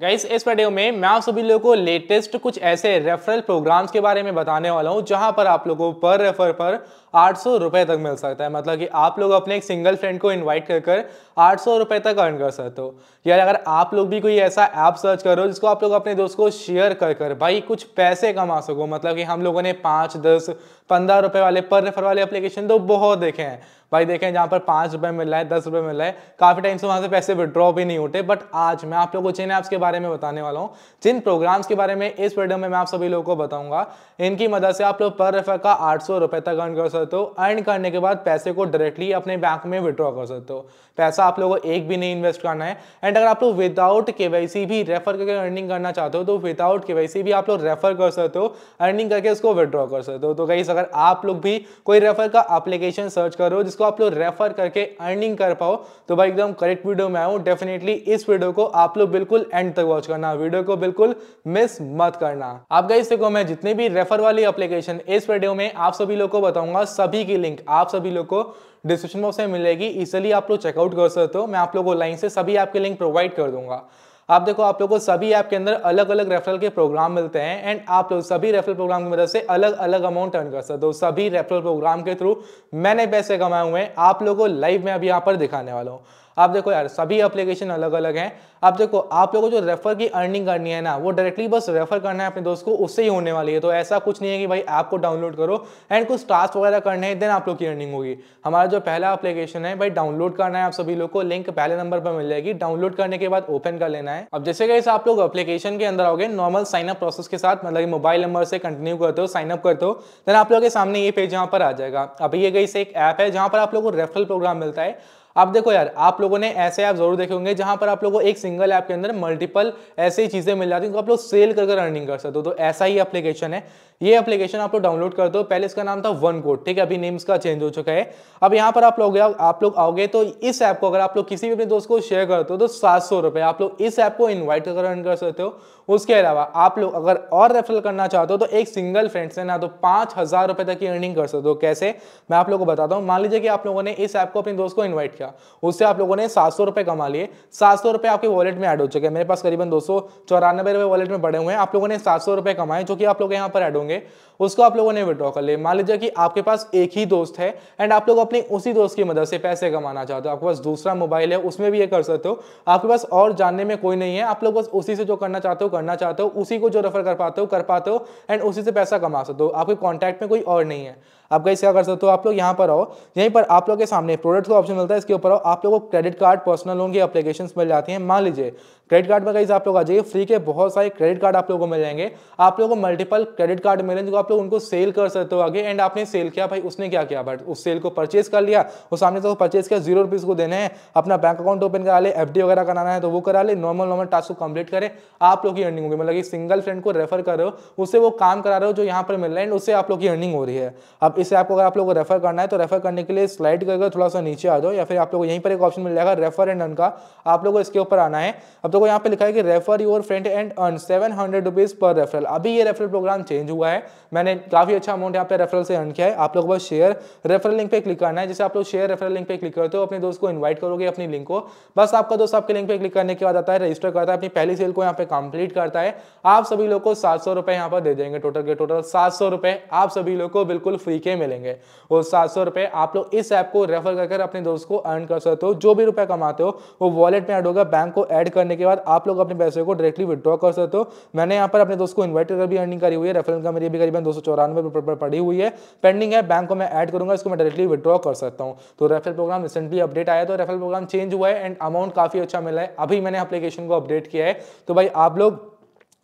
guys इस video में मैं आप सभी लोगों को लेटेस्ट कुछ ऐसे रेफरल प्रोग्राम्स के बारे में बताने वाला हूं जहां पर आप लोगों को पर रेफर पर आठ सौ तक मिल सकता है मतलब कि आप लोग अपने एक सिंगल फ्रेंड को इनवाइट कर कर आठ सौ तक अर्न कर सकते हो या अगर आप लोग भी कोई ऐसा ऐप सर्च करो जिसको आप लोग अपने दोस्त को शेयर कर कर भाई कुछ पैसे कमा सको मतलब कि हम लोगों ने पाँच दस पंद्रह रुपये वाले पर रेफर वाले अप्लीकेशन तो बहुत देखे हैं भाई देखें जहाँ पर पाँच रुपये मिल रहा है दस रुपये मिल रहा है काफ़ी टाइम से वहाँ से पैसे विड्रॉ भी नहीं होते बट आज मैं आप लोगों को जिन ऐप्स के बारे में बताने वाला हूँ जिन प्रोग्राम्स के बारे में इस वीडियो में मैं आप सभी लोगों को बताऊंगा इनकी मदद से आप लोग पर रेफर का आठ रुपये तक अर्न कर सकते हो अर्न करने के बाद पैसे को डायरेक्टली अपने बैंक में विड्रॉ कर सकते हो पैसा आप लोगों को एक भी नहीं इन्वेस्ट करना है एंड अगर आप लोग विदाउट के भी रेफर करके अर्निंग करना चाहते हो तो विदाउट के भी आप लोग रेफर कर सकते हो अर्निंग करके उसको विड्रॉ कर सकते हो तो कहीं अगर आप लोग भी कोई रेफर का अप्लीकेशन सर्च करो जिसको जिसको आप लोग रेफर करके अर्निंग कर पाओ तो भाई एकदम करेक्ट वीडियो में आऊँ डेफिनेटली इस वीडियो को आप लोग बिल्कुल एंड तक वॉच करना वीडियो को बिल्कुल मिस मत करना आप गई देखो मैं जितने भी रेफर वाली अप्लीकेशन इस वीडियो में आप सभी लोग को बताऊंगा सभी की लिंक आप सभी लोग को डिस्क्रिप्शन बॉक्स में मिलेगी इसलिए आप लोग चेकआउट कर सकते हो मैं आप लोगों को लाइन से सभी आपके लिंक प्रोवाइड कर दूंगा आप देखो आप लोगों को सभी ऐप के अंदर अलग अलग रेफरल के प्रोग्राम मिलते हैं एंड आप लोग सभी रेफरल प्रोग्राम की मदद से अलग अलग अमाउंट अर्न कर सकते हो सभी रेफरल प्रोग्राम के थ्रू मैंने पैसे कमाए हुए हैं आप लोगों को लाइव में अभी यहाँ पर दिखाने वाला हूँ आप देखो यार सभी अप्लीकेशन अलग अलग हैं आप देखो आप लोगों को जो रेफर की अर्निंग करनी है ना वो डायरेक्टली बस रेफर करना है अपने दोस्त को उससे ही होने वाली है तो ऐसा कुछ नहीं है कि भाई ऐप को डाउनलोड करो एंड कुछ टास्क वगैरह करने हैं देन आप लोग की अर्निंग होगी हमारा जो पहला अप्लीकेशन है भाई डाउनलोड करना है आप सभी लोग को लिंक पहले नंबर पर मिल जाएगी डाउनलोड करने के बाद ओपन कर लेना है अब जैसे कैसे आप लोग अपलीकेशन के अंदर आओगे नॉर्मल साइनअप प्रोसेस के साथ मतलब मोबाइल नंबर से कंटिन्यू करते हो साइनअप करते हो देन आप लोग के सामने ये पेज यहाँ पर आ जाएगा अभी ये कहीं से एक ऐप है जहाँ पर आप लोग को रेफरल प्रोग्राम मिलता है अब देखो यार आप लोगों ने ऐसे ऐप जरूर देखे होंगे जहां पर आप लोगों को एक सिंगल ऐप के अंदर मल्टीपल ऐसी चीजें मिल जाती हैं आप लोग सेल कर अर्निंग कर सकते हो तो ऐसा ही एप्लीकेशन है ये एप्लीकेशन आप लोग डाउनलोड कर दो पहले इसका नाम था वन कोड ठीक है अभी नेम्स का चेंज हो चुका है अब यहाँ पर आप लोग आप लोग आओगे तो इस ऐप को अगर आप लोग किसी भी अपने दोस्त को शेयर करते हो तो सात सौ रुपए आप लोग इस ऐप को इन्वाइट कर अर्न कर सकते हो उसके अलावा आप लोग अगर और रेफरल करना चाहते हो तो एक सिंगल फ्रेंड से ना तो पांच हजार रुपए तक की अर्निंग कर सकते हो कैसे मैं आप लोग को बताता हूँ मान लीजिए कि आप लोगों ने इस ऐप को अपने दोस्त को इन्वाइट किया क्या उससे आप लोगों ने सात सौ रुपये कमा लिए सात सौ रुपये आपके वॉलेट में ऐड हो चुके हैं मेरे पास करीबन दो सौ चौरानवे रुपये वॉलेट में बड़े हुए हैं आप लोगों ने सात सौ रुपये कमाए जो कि आप लोग यहाँ पर ऐड होंगे उसको आप लोगों ने विड्रॉ कर लिए मान लीजिए कि आपके पास एक ही दोस्त है एंड आप लोग अपने उसी दोस्त की मदद से पैसे कमाना चाहते हो आपके पास दूसरा मोबाइल है उसमें भी ये कर सकते हो आपके पास और जानने में कोई नहीं है आप लोग बस उसी से जो करना चाहते हो करना चाहते हो उसी को जो रेफर कर पाते हो कर पाते हो एंड उसी से पैसा कमा सकते हो आपके कॉन्टैक्ट में कोई और नहीं है आप गाइस क्या कर सकते हो आप लोग यहाँ पर आओ यहीं पर आप लोग के सामने प्रोडक्ट का ऑप्शन मिलता है इसके ऊपर आओ आप लोग को क्रेडिट कार्ड पर्सनल लोन की अपलीकेशन मिल जाती है मान लीजिए क्रेडिट कार्ड में गाइज आप लोग आ जाइए फ्री के बहुत सारे क्रेडिट कार्ड आप लोगों को मिल जाएंगे आप लोगों को मल्टीपल क्रेडिट कार्ड मिलेंगे जो आप लोग उनको सेल कर सकते हो आगे एंड आपने सेल किया भाई उसने क्या किया बट उस सेल को परचेज कर लिया उस सामने से परचेज किया जीरो रुपीज़ को देने हैं अपना बैंक अकाउंट ओपन करा ले एफ वगैरह कराना है तो वो करा ले नॉर्मल नॉर्मल टास्क को कंप्लीट करें आप लोग की अर्निंग होगी मतलब सिंगल फ्रेंड को रेफर कर रहे हो उससे वो काम करा रहे हो जो यहाँ पर मिल रहा है एंड उससे आप लोग की अर्निंग हो रही है अब इसे आपको अगर आप लोग को रेफर करना है तो रेफर करने के लिए स्लाइड करके थोड़ा सा नीचे आ जाओ या फिर आप लोग यहीं पर एक ऑप्शन मिल जाएगा रेफर एंड अन का आप लोग को इसके ऊपर आना है अब तो देखो यहाँ पे लिखा है कि refer your friend and earn seven hundred rupees पर रेफरल अभी ये रेफरल प्रोग्राम चेंज हुआ है मैंने काफी अच्छा अमाउंट यहाँ पे रेफरल से अर्न किया है आप लोग बस शेयर रेफरल लिंक पे क्लिक करना है जैसे आप लोग शेयर रेफरल लिंक पे क्लिक करते हो अपने दोस्त को इन्वाइट करोगे अपनी लिंक को बस आपका दोस्त आपके लिंक पे क्लिक करने के बाद आता है रजिस्टर करता है अपनी पहली सेल को यहाँ पे कंप्लीट करता है आप सभी लोग को सात सौ रुपए यहाँ पर दे देंगे टोटल के टोटल सात सौ रुपए आप सभी लोग को बिल्कुल फ्री के मिलेंगे और सात सौ रुपए आप लोग इस ऐप को रेफर कर अपने दोस्त को अर्न कर सकते हो जो भी रुपए कमाते हो वो वॉलेट में ऐड होगा बैंक को ऐड करने के के बाद आप लोग अपने पैसे को डायरेक्टली विद्रॉ कर सकते हो मैंने यहाँ पर अपने दोस्त को इन्वाइट कर भी अर्निंग करी हुई है रेफरल का मेरी भी करीबन दो सौ चौरानवे पड़ी हुई है पेंडिंग है बैंक को मैं ऐड करूंगा इसको मैं डायरेक्टली विद्रॉ कर सकता हूँ तो रेफरल प्रोग्राम रिसेंटली अपडेट आया तो रेफरल प्रोग्राम चेंज हुआ है एंड अमाउंट काफ़ी अच्छा मिला है अभी मैंने अपलीकेशन को अपडेट किया है तो भाई आप लोग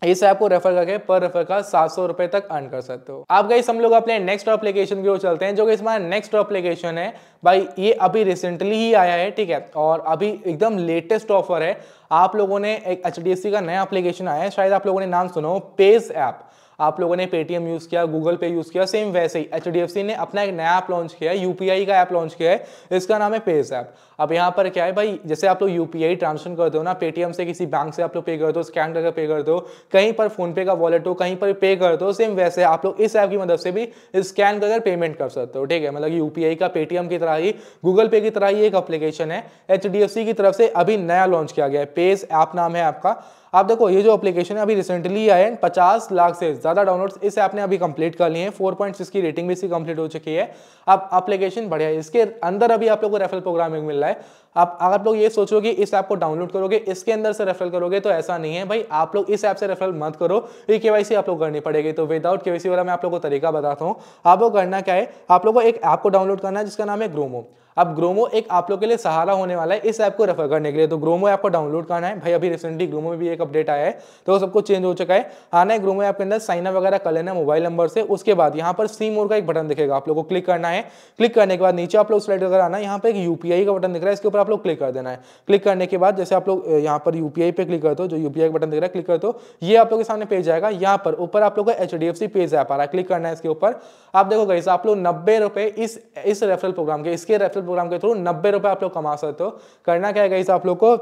इस ऐप को रेफर करके पर रेफर का सात सौ रुपए तक अर्न कर सकते हो आप गई हम लोग अपने नेक्स्ट एप्लीकेशन की ओर चलते हैं जो कि हमारा नेक्स्ट एप्लीकेशन है भाई ये अभी रिसेंटली ही आया है ठीक है और अभी एकदम लेटेस्ट ऑफर है आप लोगों ने एक एच का नया एप्लीकेशन आया है शायद आप लोगों ने नाम सुनो पेज ऐप आप लोगों ने पेटीएम यूज़ किया गूगल पे यूज़ किया सेम वैसे ही एच ने अपना एक नया ऐप लॉन्च किया है यूपीआई का ऐप लॉन्च किया है इसका नाम है पेज ऐप अब यहाँ पर क्या है भाई जैसे आप लोग यू ट्रांसफर कर दो ना पेटीएम से किसी बैंक से आप लोग पे कर दो स्कैन करके पे कर दो कहीं पर फोनपे का वॉलेट हो कहीं पर पे कर दो सेम वैसे आप लोग इस ऐप की मदद से भी स्कैन कर पेमेंट कर सकते हो ठीक है मतलब यूपीआई का पेटीएम की तरह ही गूगल पे की तरह ही एक अप्लीकेशन है एच की तरफ से अभी नया लॉन्च किया गया है पेज ऐप नाम है आपका आप देखो ये जो एप्लीकेशन है अभी रिसेंटली आए हैं पचास लाख से ज़्यादा डाउनलोड्स इस ऐप ने अभी कंप्लीट कर लिए हैं 4.6 की रेटिंग भी इसकी कंप्लीट हो चुकी है अब एप्लीकेशन बढ़िया है इसके अंदर अभी आप लोगों को रेफरल प्रोग्रामिंग मिल रहा है है आप आप लोग ये सोचोगे कि इस ऐप को डाउनलोड करोगे इसके अंदर से रेफरल करोगे तो ऐसा नहीं है भाई आप लोग इस ऐप से रेफरल मत करो ये के आप लोग करनी पड़ेगी तो विदाउट के वाला मैं आप लोग को तरीका बताता हूँ आप लोग करना क्या है आप लोगों को एक ऐप को डाउनलोड करना है जिसका नाम है ग्रोमो अब ग्रोमो एक आप लोग के लिए सहारा होने वाला है इस ऐप को रेफर करने के लिए तो ग्रोमो ऐप को डाउनलोड करना है भाई अभी रिसेंटली ग्रोमो में भी एक अपडेट आया है तो सब कुछ चेंज हो चुका है आना है ग्रोमो ऐप के अंदर साइन अप वगैरह कर लेना मोबाइल नंबर से उसके बाद यहाँ पर सी मोर का एक बटन दिखेगा आप लोग को क्लिक करना है क्लिक करने के बाद नीचे आप लोग स्लाइड वगैरह आना यहाँ पर एक यूपीआई का बटन दिख रहा है इसके ऊपर पर आप लोग क्लिक कर देना है क्लिक करने के बाद जैसे आप लोग यहाँ पर यूपीआई पे क्लिक करते हो जो यूपीआई बटन दिख रहा है क्लिक करते हो ये आप लोग के सामने पेज आएगा यहाँ पर ऊपर आप लोग का एच पेज ऐप आ रहा है क्लिक करना है इसके ऊपर आप देखो गई आप लोग नब्बे रुपए इस इस रेफरल प्रोग्राम के इसके रेफरल प्रोग्राम के थ्रू नब्बे रुपए आप लोग कमा सकते हो करना क्या है गई आप लोग को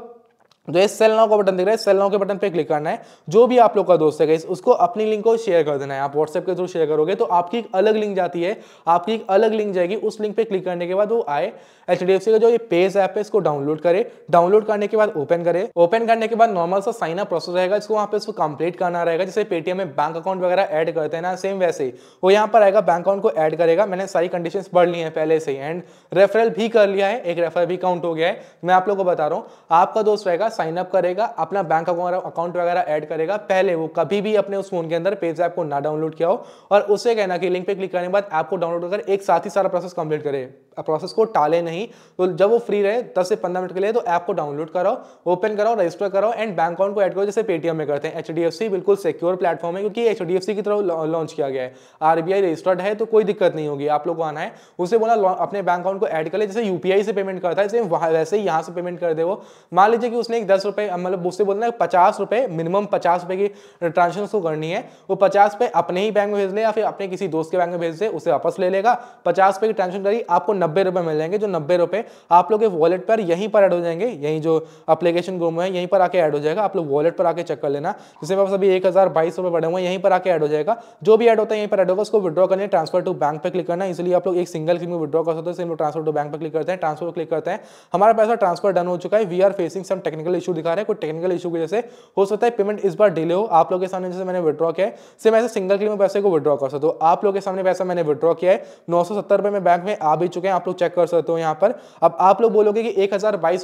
जो तो इस सेल नाउ का बटन दिख रहा है सेल नाउ के बटन पे क्लिक करना है जो भी आप लोग का दोस्त है उसको अपनी लिंक को शेयर कर देना है आप व्हाट्सएप के थ्रू शेयर करोगे तो आपकी एक अलग लिंक जाती है आपकी एक अलग लिंक जाएगी उस लिंक पे क्लिक करने के बाद वो आए एच का जो ये पेज ऐप है इसको डाउनलोड करे डाउनलोड करने के बाद ओपन करे ओपन करने के बाद नॉर्मल सा साइन अप प्रोसेस रहेगा इसको वहाँ पे उसको कंप्लीट करना रहेगा जैसे पेटीएम में बैंक अकाउंट वगैरह ऐड करते हैं ना सेम वैसे ही वो यहाँ पर आएगा बैंक अकाउंट को ऐड करेगा मैंने सारी कंडीशन पढ़ ली है पहले से एंड रेफरल भी कर लिया है एक रेफरल भी काउंट हो गया है मैं आप लोग को बता रहा हूँ आपका दोस्त रहेगा साइन अप करेगा अपना बैंक अकाउंट वगैरह ऐड करेगा पहले वो कभी भी अपने उस फोन के अंदर पेज ऐप को ना डाउनलोड किया हो और उसे कहना कि लिंक पे क्लिक करने के बाद ऐप को डाउनलोड कर एक साथ ही सारा प्रोसेस कंप्लीट करे प्रोसेस को टाले नहीं तो जब वो फ्री रहे दस से पंद्रह मिनट के लिए तो ऐप को डाउनलोड कराओ ओपन कराओ रजिस्टर कराओ एंड बैंक अकाउंट को ऐड करो जैसे पेटीएम में करते हैं एच बिल्कुल सिक्योर प्लेटफॉर्म है क्योंकि एच की तरफ लॉन्च किया गया है आरबीआई रजिस्टर्ड है तो कोई दिक्कत नहीं होगी आप लोग को आना है उसे बोला अपने बैंक अकाउंट को ऐड कर ले जैसे यूपीआई से पेमेंट करता है वैसे ही यहां से पेमेंट कर दे वो मान लीजिए कि उसने एक दस रुपये मतलब उससे बोलना है पचास रुपये मिनिमम पचास रुपये की ट्रांजेक्शन उसको करनी है वो पचास रुपये अपने ही बैंक में भेज ले या फिर अपने किसी दोस्त के बैंक में भेज दे उसे वापस ले लेगा पचास रुपये की ट्रांजेक्शन करी आपको नब्बे रुपये मिल जाएंगे जो नब्बे रुपये आप लोग के वॉलेट पर यहीं पर ऐड हो जाएंगे यहीं जो अपलीकेशन ग्रुप है यहीं पर आके ऐड हो जाएगा आप लोग वॉलेट पर आके चेक कर लेना जिससे मेरे पास अभी एक हज़ार बाईस रुपये पड़े हुए यहीं पर आके ऐड हो जाएगा जो भी ऐड होता है यहीं पर ऐड होगा उसको विड्रॉ करने ट्रांसफर टू बैंक पर क्लिक करना इसलिए आप लोग एक सिंगल क्लिक में विद्रॉ कर सकते हैं ट्रांसफर टू बैंक पर क्लिक करते हैं ट्रांसफर क्लिक करते हैं हमारा पैसा ट्रांसफर डन हो चुका है we are facing some technical issue दिखा रहे हैं कोई टेक्निकल इशू की वजह से हो सकता है पेमेंट इस बार डिले हो आप लोगों के सामने जैसे मैंने विद्रॉ किया है सिर्फ ऐसे सिंगल क्लिक में पैसे को विद्रॉ कर सकते हो आप लोगों के सामने पैसा मैंने विद्रॉ किया है नौ रुपए में बैंक में आ भी चुके हैं आप लोग चेक कर सकते हो यहाँ पर अब आप लोग बोलोगे कि एक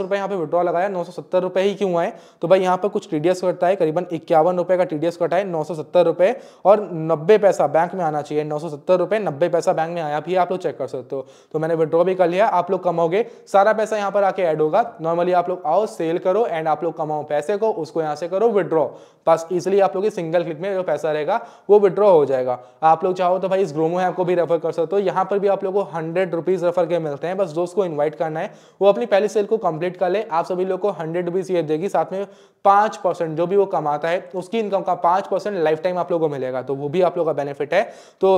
रुपए यहाँ पर विड्रॉ लगाया नौ रुपए ही क्यों आए तो भाई यहाँ पर कुछ टीडीएस कटता है करीबन इक्यावन रुपए का टीडीएस कटा है नौ रुपए और नब्बे पैसा बैंक में आना चाहिए नौ रुपए नब्बे पैसा बैंक में आया भी आप लोग चेक कर सकते हो तो मैंने विड्रॉ भी कर लिया आप लोग कमाओगे सारा पैसा यहाँ पर आके ऐड होगा नॉर्मली आप लोग आओ सेल करो एंड आप लोग कमाओ पैसे को उसको यहाँ से करो विड्रॉ बस इजिली आप लोग सिंगल क्लिक में जो पैसा रहेगा वो विड्रॉ हो जाएगा आप लोग चाहो तो भाई इस ग्रोमो ऐप को भी रेफर कर सकते हो यहाँ पर भी आप लोग को हंड्रेड रुपीज़ रेफर के मिलते हैं बस दोस्त को इन्वाइट करना है वो अपनी पहली सेल को कंप्लीट कर ले आप सभी लोग को हंड्रेड रुपीज़ ये देगी साथ में पांच परसेंट जो भी वो कमाता है उसकी इनकम का पांच परसेंट लाइफ टाइम आप लोग को मिलेगा तो वो भी आप लोग का बेनिफिट है तो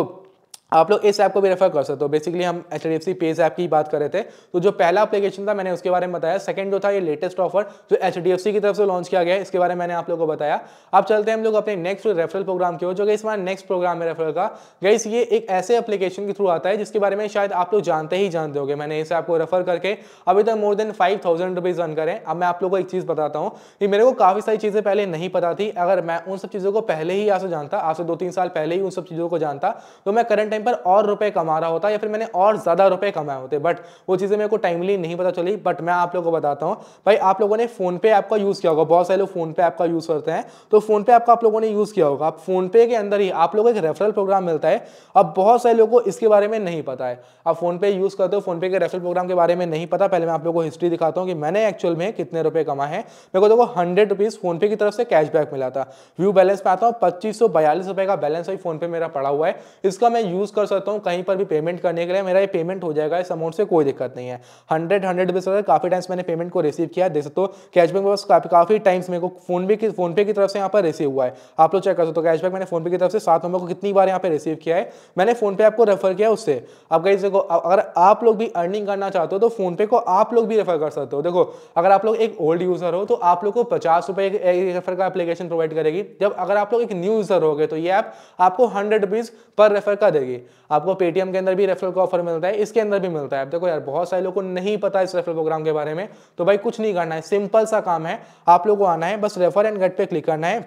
आप लोग इस ऐप को भी रेफर कर सकते हो बेसिकली हम H D F C page app की बात कर रहे थे तो जो पहला अपलीकेशन था मैंने उसके बारे में बताया सेकंड जो था ये लेटेस्ट ऑफर जो एच डी एफ सी की तरफ से लॉन्च किया गया इसके बारे में मैंने आप लोगों को बताया अब चलते हैं हम लोग अपने नेक्स्ट रेफरल प्रोग्राम की ओर जो कि बार नेक्स्ट प्रोग्राम है रेफरल का गई ये एक ऐसे अपलीकेशन के थ्रू आता है जिसके बारे में शायद आप लोग जानते ही जानते हो मैंने इस ऐप को रेफर करके अभी तक more than five thousand rupees रन करें अब मैं आप लोग को एक चीज़ बताता हूँ कि मेरे को काफ़ी सारी चीज़ें पहले नहीं पता थी अगर मैं उन सब चीज़ों को पहले ही आपसे तो जानता आपसे दो तीन साल पहले ही उन सब चीज़ों को जानता तो मैं करंट टाइम पर और रुपए कमा रहा होता या फिर मैंने और ज़्यादा रुपए कमाए होते बट वो चीज़ें मेरे को टाइमली नहीं पता चली बट मैं आप लोगों को बताता हूँ भाई आप लोगों ने फोन पे ऐप का यूज़ किया होगा बहुत सारे लोग फोन पे ऐप का यूज़ करते हैं तो फोन पे ऐप का आप लोगों ने यूज़ किया होगा फोन पे के अंदर ही आप लोगों को एक रेफरल प्रोग्राम मिलता है अब बहुत सारे लोगों को इसके बारे में नहीं पता है आप फोन पे यूज़ करते हो फोन पे के रेफरल प्रोग्राम के बारे में नहीं पता पहले मैं आप लोगों को हिस्ट्री दिखाता हूँ कि मैंने एक्चुअल में कितने रुपए कमाए हैं मेरे को देखो हंड्रेड रुपीज़ फोन पे की तरफ से कैशबैक मिला था व्यू बैलेंस पे आता हूँ पच्चीस सौ बयालीस रुपए का बैलेंस फोन पे मेरा पड़ा हुआ है इसका मैं यूज़ यूज़ कर सकता हूँ कहीं पर भी पेमेंट करने के लिए मेरा ये पेमेंट हो जाएगा इस अमाउंट से कोई दिक्कत नहीं है हंड्रेड हंड्रेड रुपीज़ काफ़ी टाइम्स मैंने पेमेंट को रिसीव किया देख सकते हो कैशबैक मेरे पास काफ़ी काफ़ी टाइम्स मेरे को फोन पे की फोन पे की तरफ से यहाँ पर रिसीव हुआ है आप लोग चेक कर सकते हो कैशबैक मैंने फोन पे की तरफ से सात नंबर को कितनी बार यहाँ पर रिसीव किया है मैंने फोन पे आपको रेफर किया उससे अब कहीं देखो अगर आप लोग भी अर्निंग करना चाहते हो तो फोन पे को आप लोग भी रेफर कर सकते हो देखो अगर आप लोग एक ओल्ड यूजर हो तो आप लोग को पचास रुपए रेफर का एप्लीकेशन प्रोवाइड करेगी जब अगर आप लोग एक न्यू यूजर हो गए तो ये ऐप आपको हंड्रेड रुपीज पर रेफर कर देगी भी आपको पेटीएम के अंदर भी रेफरल का ऑफर मिलता है इसके अंदर भी मिलता है आप देखो यार बहुत सारे लोगों को नहीं पता इस रेफरल प्रोग्राम के बारे में तो भाई कुछ नहीं करना है सिंपल सा काम है आप लोग को आना है बस रेफर एंड गट पे क्लिक करना है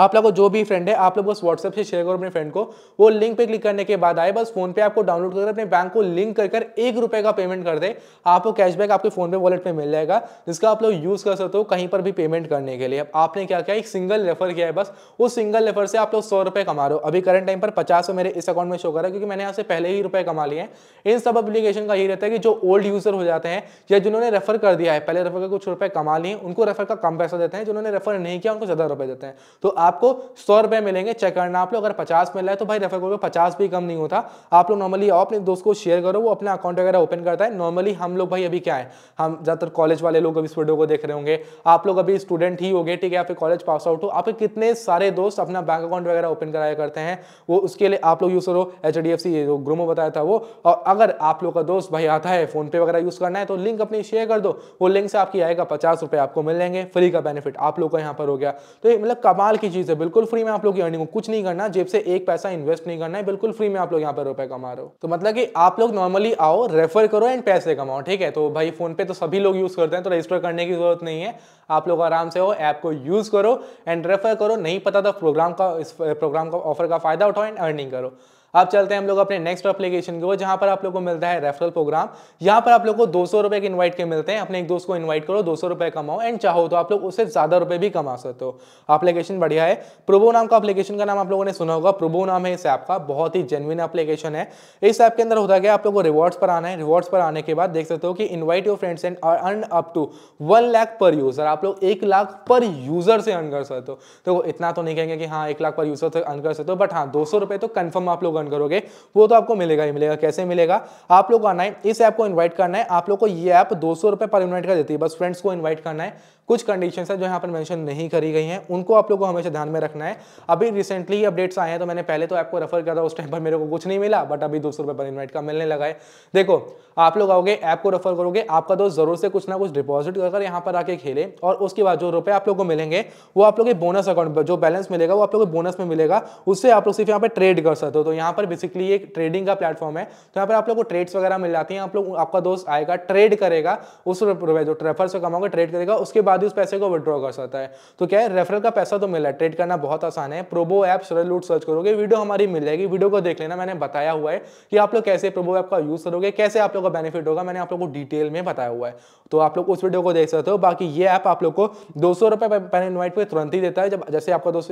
आप को जो भी फ्रेंड है आप लोग बस व्हाट्सएप से शेयर करो अपने फ्रेंड को वो लिंक पे क्लिक करने के बाद आए बस फोन पे आपको डाउनलोड कर अपने बैंक को लिंक कर कर एक रुपए का पेमेंट कर दे आपको कैशबैक आपके फोन पे वॉलेट में मिल जाएगा जिसका आप लोग यूज कर सकते हो कहीं पर भी पेमेंट करने के लिए अब आपने क्या किया एक सिंगल रेफर किया है बस उस सिंगल रेफर से आप लोग सौ रुपए कमा रहे हो अभी करंट टाइम पर पचास मेरे इस अकाउंट में शो कर रहा है क्योंकि मैंने यहाँ से पहले ही रुपए कमा लिए हैं इन सब अपलीकेशन का यही रहता है कि जो ओल्ड यूजर हो जाते हैं या जिन्होंने रेफर कर दिया है पहले रेफर का कुछ रुपए कमा लिए उनको रेफर का कम पैसा देते हैं जिन्होंने रेफर नहीं किया उनको ज्यादा रुपए देते हैं तो आपको सौ रुपए मिलेंगे चेक करना आप लोग अगर पचास मिल रहा है तो भाई रेफर कोड पर पचास भी कम नहीं होता आप लोग नॉर्मली आओ अपने दोस्त को शेयर करो वो अपना अकाउंट वगैरह ओपन करता है नॉर्मली हम लोग भाई अभी क्या है हम ज़्यादातर कॉलेज वाले लोग अभी इस वीडियो को देख रहे होंगे आप लोग अभी स्टूडेंट ही हो गए ठीक है या कॉलेज पास आउट हो आपके कितने सारे दोस्त अपना बैंक अकाउंट वगैरह ओपन कराया करते हैं वो उसके लिए आप लोग यूज़ करो एच डी एफ सी जो बताया था वो और अगर आप लोग का दोस्त भाई आता है फोनपे वगैरह यूज़ करना है तो लिंक अपनी शेयर कर दो वो लिंक से आपकी आएगा पचास रुपये आपको मिल जाएंगे फ्री का बेनिफिट आप लोग का यहाँ पर हो गया तो ये मतलब कमाल की चीज़ है बिल्कुल फ्री में आप लोग की अर्निंग कुछ नहीं करना जेब से एक पैसा इन्वेस्ट नहीं करना है बिल्कुल फ्री में आप लोग यहाँ पर रुपए कमा रहे हो तो मतलब कि आप लोग नॉर्मली आओ रेफर करो एंड पैसे कमाओ ठीक है तो भाई फोन पे तो सभी लोग यूज़ करते हैं तो रजिस्टर करने की जरूरत नहीं है आप लोग आराम से हो ऐप को यूज़ करो एंड रेफर करो नहीं पता था तो प्रोग्राम का इस प्रोग्राम का ऑफर का फायदा उठाओ एंड अर्निंग करो अब चलते हैं हम लोग अपने नेक्स्ट एप्लीकेशन की वो जहां पर आप लोग को मिलता है रेफरल प्रोग्राम यहाँ पर आप लोग को दो सौ के इन्वाइट के मिलते हैं अपने एक दोस्त को इन्वाइट करो दो सौ कमाओ एंड चाहो तो आप लोग उससे ज्यादा रुपए भी कमा सकते हो एप्लीकेशन बढ़िया है प्रोबो नाम का एप्लीकेशन का नाम आप लोगों ने सुना होगा प्रोबो नाम है इस ऐप का बहुत ही जेनविन अपलीकेशन है इस ऐप के अंदर होता है आप लोग को रिवॉर्ड्स पर आना है रिवॉर्ड्स पर आने के बाद देख सकते हो कि invite your friends and earn up to one lakh पर यूजर आप लोग एक लाख पर यूजर से अर्न कर सकते हो तो इतना तो नहीं कहेंगे कि हाँ एक लाख पर यूजर से अर्न कर सकते हो बट हाँ दो सौ तो कन्फर्म आप लोग ज्वाइन करोगे वो तो आपको मिलेगा ही मिलेगा कैसे मिलेगा आप लोग आना है इस ऐप को इन्वाइट करना है आप लोग को ये ऐप दो सौ रुपए पर इन्वाइट कर देती है बस फ्रेंड्स को इन्वाइट करना है कुछ कंडीशन है जो यहाँ पर मैंशन नहीं करी गई हैं उनको आप लोग को हमेशा ध्यान में रखना है अभी रिसेंटली ही अपडेट्स आए हैं तो मैंने पहले तो ऐप को रेफर किया था उस टाइम पर मेरे को कुछ नहीं मिला बट अभी दो सौ पर इन्वाइट का मिलने लगा है देखो आप लोग आओगे ऐप को रेफर करोगे आपका दोस्त जरूर से कुछ ना कुछ डिपॉजिट कर यहाँ पर आके खेले और उसके बाद जो रुपए आप लोग को मिलेंगे वो आप लोग के बोनस अकाउंट जो बैलेंस मिलेगा वो आप लोग को बोनस में मिलेगा उससे आप लोग सिर्फ यहाँ पर ट्रेड कर सकते हो तो यहाँ पर बेसिकली एक ट्रेडिंग का प्लेटफॉर्म है तो यहाँ पर आप लोग को ट्रेड्स वगैरह मिल जाती हैं आप लोग आपका दोस्त आएगा ट्रेड करेगा उस रुपए जो रेफर से कमाओगे ट्रेड करेगा उसके बाद बाद ही उस पैसे को विड्रॉ कर सकता है तो क्या है रेफरल का पैसा तो मिला ट्रेड करना बहुत आसान है प्रोबो ऐप सरल लूट सर्च करोगे वीडियो हमारी मिल जाएगी वीडियो को देख लेना मैंने बताया हुआ है कि आप लोग कैसे प्रोबो ऐप का यूज करोगे कैसे आप लोग का बेनिफिट होगा मैंने आप लोग को डिटेल में बताया हुआ है तो आप लोग उस वीडियो को देख सकते हो बाकी ये ऐप आप लोग को दो सौ रुपये पर इन्वाइट पर तुरंत ही देता है जब जैसे आपका दोस्त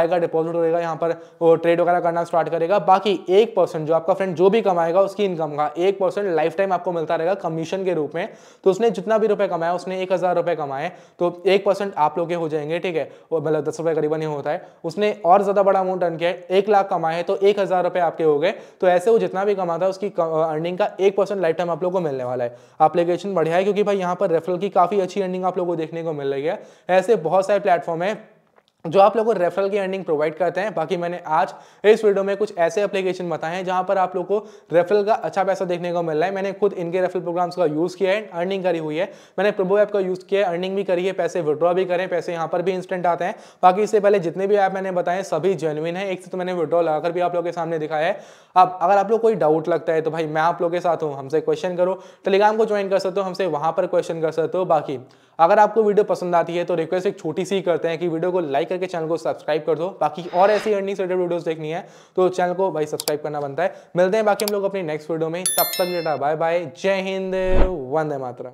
आएगा डिपॉजिट होगा यहाँ पर ट्रेड वगैरह करना स्टार्ट करेगा बाकी एक जो आपका फ्रेंड जो भी कमाएगा उसकी इनकम का एक परसेंट लाइफ टाइम आपको मिलता रहेगा कमीशन के रूप में तो उसने जितना भी रुपए कमाया उसने एक हज़ार रुपए कमाए तो एक परसेंट आप लोग के हो जाएंगे ठीक है वो मतलब दस रुपये करीबन ही होता है उसने और ज़्यादा बड़ा अमाउंट अर्न किया है एक लाख कमाए तो एक हज़ार रुपये आपके हो गए तो ऐसे वो जितना भी कमाता है उसकी अर्निंग का एक परसेंट लाइफ टाइम आप लोग को मिलने वाला है अप्लीकेशन बढ़िया है क्योंकि भाई यहाँ पर रेफरल की काफ़ी अच्छी अर्निंग आप लोग को देखने को मिल रही है ऐसे बहुत सारे प्लेटफॉर्म है जो आप लोगों को रेफरल की अर्निंग प्रोवाइड करते हैं बाकी मैंने आज इस वीडियो में कुछ ऐसे एप्लीकेशन बताए हैं जहां पर आप लोग को रेफरल का अच्छा पैसा देखने को मिल रहा है मैंने खुद इनके रेफरल प्रोग्राम्स का यूज़ किया है अर्निंग करी हुई है मैंने प्रोबो ऐप का यूज़ किया है अर्निंग भी करी है पैसे विड्रॉ भी करें पैसे यहाँ पर भी इंस्टेंट आते हैं बाकी इससे पहले जितने भी ऐप मैंने बताए सभी जेनुइन है एक से तो मैंने विड्रॉ लगाकर भी आप लोगों के सामने दिखाया है अब अगर आप लोग कोई डाउट लगता है तो भाई मैं आप लोग के साथ हूँ हमसे क्वेश्चन करो टेलीग्राम को ज्वाइन कर सकते हो हमसे वहाँ पर क्वेश्चन कर सकते हो बाकी अगर आपको वीडियो पसंद आती है तो रिक्वेस्ट एक छोटी सी करते हैं कि वीडियो को लाइक करके चैनल को सब्सक्राइब कर दो बाकी और ऐसी अर्निंग रिलेटेड वीडियोस देखनी है तो चैनल को भाई सब्सक्राइब करना बनता है मिलते हैं बाकी हम लोग अपनी नेक्स्ट वीडियो में तब तक डेटा बाय बाय जय हिंद वंदे मातरम